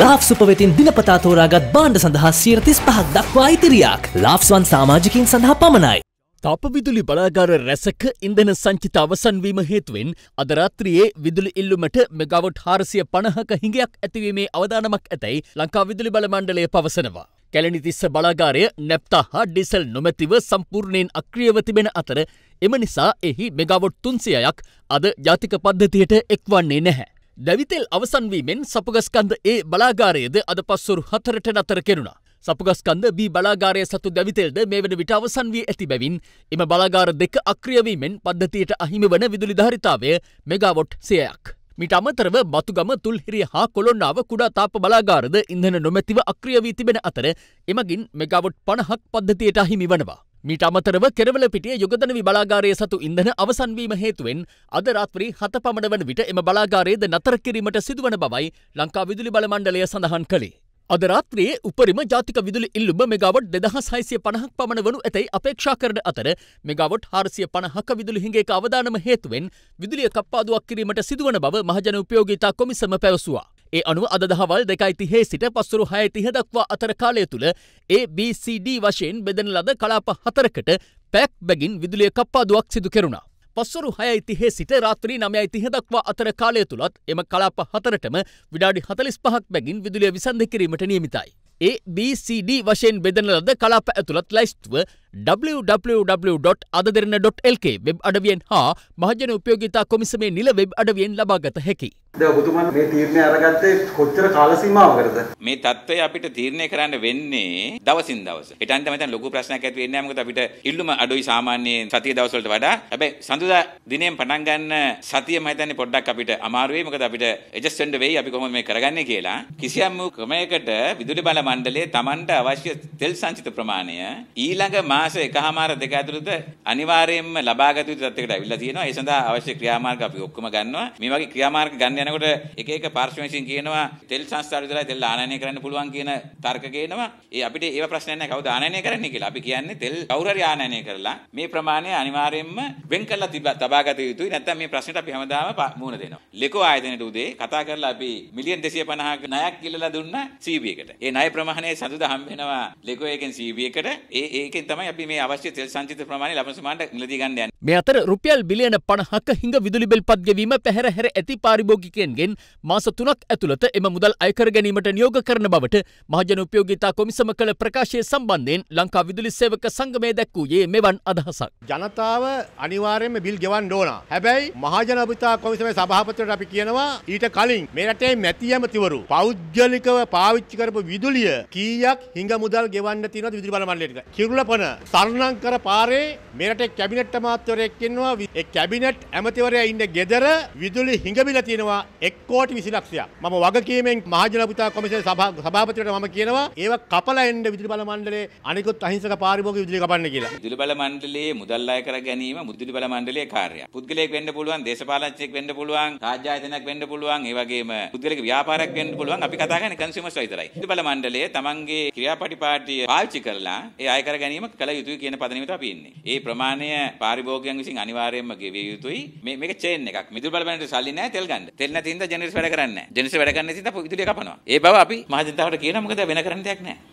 Laugh සුපවෙතින් දිනපතා තෝරාගත් බාණ්ඩ සඳහා සීරතිස් පහක් දක්වා ඉතිරියක් ලාෆ්ස්වන් සාමාජිකින් සඳහා පමණයි. තප විදුලි බලාගාර රැසක ඉන්දන සංචිත අවසන්වීම හේතුවෙන් අදරාත්‍රයේ විදුලි ඉල්ලුමට මෙගවට් හාරසිය පණහක හිඟයක් ඇතිවීමේ අවධානමක් ඇතැයි ලංකා විදුලි බලමණ්ඩලය පවසනවා. කැලනිතිස්ස බලාගාරය නැප්තා හා ඩිසල් නොමැතිව සම්පූර්ණයෙන් අක්‍රියව තිබෙන අතර එම නිසා එහි මෙගවොට් තුන්සියයක් අද ජාතික පද්ධතියට එක්වන්නේ නැහැ. දැවිතෙල් අවසන්වීමෙන් සපුගස්කන්ද ඒ බලාගාරයේද අද පස්සුරු හතරට නතර කෙරුණා. සපුගස්කන්ද බී බලාගාරය සතු දැවිතෙල්ද මේ වන විට අවසන් වී ඇති බැවින් එම බලාගාර දෙක අක්‍රියවීමෙන් පද්ධතියට අහිමි වන විදුලි ධාරිතාවය මෙගාවොට් සයයක්. මිට අමතරව බතුගම තුල්හිරිය හා කොළොන්නාව කුඩා තාප බලාගාරද ඉඳන නොමැතිව අක්‍රියවී තිබෙන අතර එමගින් මෙගාවොට් පණහක් පද්ධතියට අහිමි වනවා. මීට අමතරව කෙරවල පිටිය යුගදනවි බලාගාරය සතු ඉන්ධන අවසන්වීම හේතුවෙන් අද රාත්‍රී හත පමණ වන විට එම බලාගාරයේද නතර කිරීමට සිදුවන බවයි ලංකා විදුලි බල මණ්ඩලය සඳහන් කළේ. අද රාත්‍රියේ උපරිම ජාතික විදුලි ඉල්ලුම මෙගාවට් දෙදහස් හයිසිය පණහක් පමණ වනු ඇතැයි අපේක්ෂා කරන අතර මෙගාවට් හාරසිය පණහක විදුලි හිඟේක අවදානම හේතුවෙන් විදුලිය කප්පාදුවක් කිරීමට සිදුවන බව මහජන උපයෝගීතා කොමිසම පැවසුවා. ඒ අනුව අද දහවල් දෙකයිතිහේ සිට පස්සුරු හයතිහ දක්වා අතර කාලය තුළ ABCD වශයෙන් බෙදන ලද කලාප හතරකට පැක් බැගින් විදුලිය කප්පාදුවක් සිදු කෙරුණා. පස්සරු හයයිතිහේ සිට රාත්‍රී නමයයිතිහ දක්වා අතර කාලය තුළත් එම කලාප හතරටම විඩාඩි හතලිස් පහක් බැගින් විදුලිය විසන්ධ කිරීමට නියමිතයි. ABCD වශයෙන් බෙදන ලද කලාප ඇතුළත් ලයිස්තුව www.අදරන්න.lk වෙබ් අඩවියෙන් හා මහජන උපයෝගිතා කොමිසමේ නිල වෙබ් අඩවියෙන් ලබාගත හැකි. ඔබතුමන් මේ තීරණය අරගත්තේ කොච්චර කාලසීමාවකටද? මේ தත්ත්වය අපිට තීරණය කරන්න වෙන්නේ දවසින් දවස. හිතන්න තමයි දැන් ලොකු ප්‍රශ්නයක් ඇති වෙන්නේ මොකද අපිට ඉල්ලුම අඩුයි සාමාන්‍ය සතිය දවස් වලට වඩා. හැබැයි සඳුදා දිනෙන් පටන් ගන්න සතිය මම හිතන්නේ පොඩ්ඩක් අපිට අමාරු වෙයි මොකද අපිට ඇඩ්ජස්ට් වෙන්න වෙයි අපි කොහොමද මේ කරගන්නේ කියලා. කිසියම් ක්‍රමයකට විදුලි බල මණ්ඩලය Tamanට අවශ්‍ය තෙල් සංචිත ප්‍රමාණය ඊළඟ මා මාස එකහමාර දෙක ඇතුළත අනිවාර්යයෙන්ම ලබාගත යුතු තත්යකට අවිල්ලා තියෙනවා. ඒ සඳහා අවශ්‍ය ක්‍රියාමාර්ග අපි ඔක්කොම ගන්නවා. මේ වගේ ක්‍රියාමාර්ග ගන්න යනකොට එක එක පාර්ශ්ව විසින් කියනවා තෙල් සංස්ථාවල විතරයි තෙල් ආනයනය කරන්න පුළුවන් කියන තර්ක ගේනවා. ඒ අපිට ඒව ප්‍රශ්නයක් නැහැ කවුද ආනයනය කරන්නේ කියලා. අපි කියන්නේ තෙල් කවුරු හරි ආනයනය කරලා මේ ප්‍රමාණය අනිවාර්යයෙන්ම වෙන් කරලා තබාගත යුතුයි. නැත්නම් මේ ප්‍රශ්නෙට අපි හැමදාම මුහුණ දෙනවා. ලෙකෝ ආයතනයේ උදේ කතා කරලා අපි මිලියන් 250ක ණයක් කිල්ලලා දුන්නා CB එකට. ඒ ණය ප්‍රමාණය සතුට හම්බ වෙනවා ලෙකෝ එකෙන් CB එකට. ඒ ඒකෙන් තමයි අපි මේ අවශ්‍ය තෙල් සංචිත ප්‍රමාණය ලබන සමානට මිලදී ගන්න යන්නේ. මේ අතර රුපියල් බිලියන පණහක හිඟ විදුලිබෙල් පත්ගැවීම පැහැරහැර ඇති පාරිභෝගිකයන්ගෙන් මාස තුනක් ඇතුළත එම මුදල් අයකර ගැනීමට නියෝග කරන බවට මහජන උපයෝගිතා කොමිසම කළ ප්‍රකාශය සම්බන්ධයෙන් ලංකා විදුලි සේවක සංගමය දැක්වූයේ මෙවන් අදහසක්. ජනතාව අනිවාර්යෙන්ම බිල් ගෙවන්න ඕන. හැබැයි මහජන උපයෝගිතා කොමිසමේ සභාපතිවරට අපි කියනවා ඊට කලින් මේ රටේ මැති ඇමතිවරු පෞද්ගලිකව පාවිච්චි කරපු විදුලිය කීයක් හිඟ මුදල් ගෙවන්න තියෙනවද විදුලි බල මණ්ඩලයට? කිරුළපන සරණංකර පාරේ මේ රටේ කැබිනට් අමාත්‍ය ඇමතිවරයෙක් ඉන්නවා ඒ කැබිනට් ඇමතිවරයා ඉන්න ගෙදර විදුලි හිඟවිලා තියෙනවා 1 කෝටි 20 ලක්ෂයක් මම වගකීමෙන් මහජන පුතා කොමිසම සභාපතිවරට මම කියනවා ඒව කපලා එන්න විදුලි බල මණ්ඩලයේ අනිකුත් අහිංසක පාරිභෝගික විදුලි කපන්න කියලා විදුලි බල මණ්ඩලයේ මුදල් අය කර ගැනීම මුදලි බල මණ්ඩලයේ කාර්යය පුද්ගලයෙක් වෙන්න පුළුවන් දේශපාලනඥයෙක් වෙන්න පුළුවන් රාජ්‍ය ආයතනයක් වෙන්න පුළුවන් ඒ වගේම පුද්ගලික ව්‍යාපාරයක් වෙන්න පුළුවන් අපි කතා කරන්නේ කන්සියුමර්ස් විතරයි විදුලි බල මණ්ඩලය තමන්ගේ ක්‍රියාපටිපාටිය පාවිච්චි කරලා ඒ අය කර ගැනීම කළ යුතුයි කියන පදනමට අපි ඉන්නේ ඒ ප්‍රමාණය පාරිභෝග උද්‍යෝගයන් විසින් අනිවාර්යයෙන්ම ගෙවිය යුතුයි. මේ මේක චේන් එකක්. මිදුල් බලපෑමට සල්ලි නැහැ තෙල් ගන්න. තෙල් නැති හින්දා ජෙනරේටර් වැඩ කරන්නේ නැහැ. ජෙනරේටර් වැඩ කරන්නේ නැති හින්දා විදුලිය කපනවා. ඒ බව අපි මහජනතාවට කියනවා මොකද වෙන කරන්න දෙයක් නැහැ.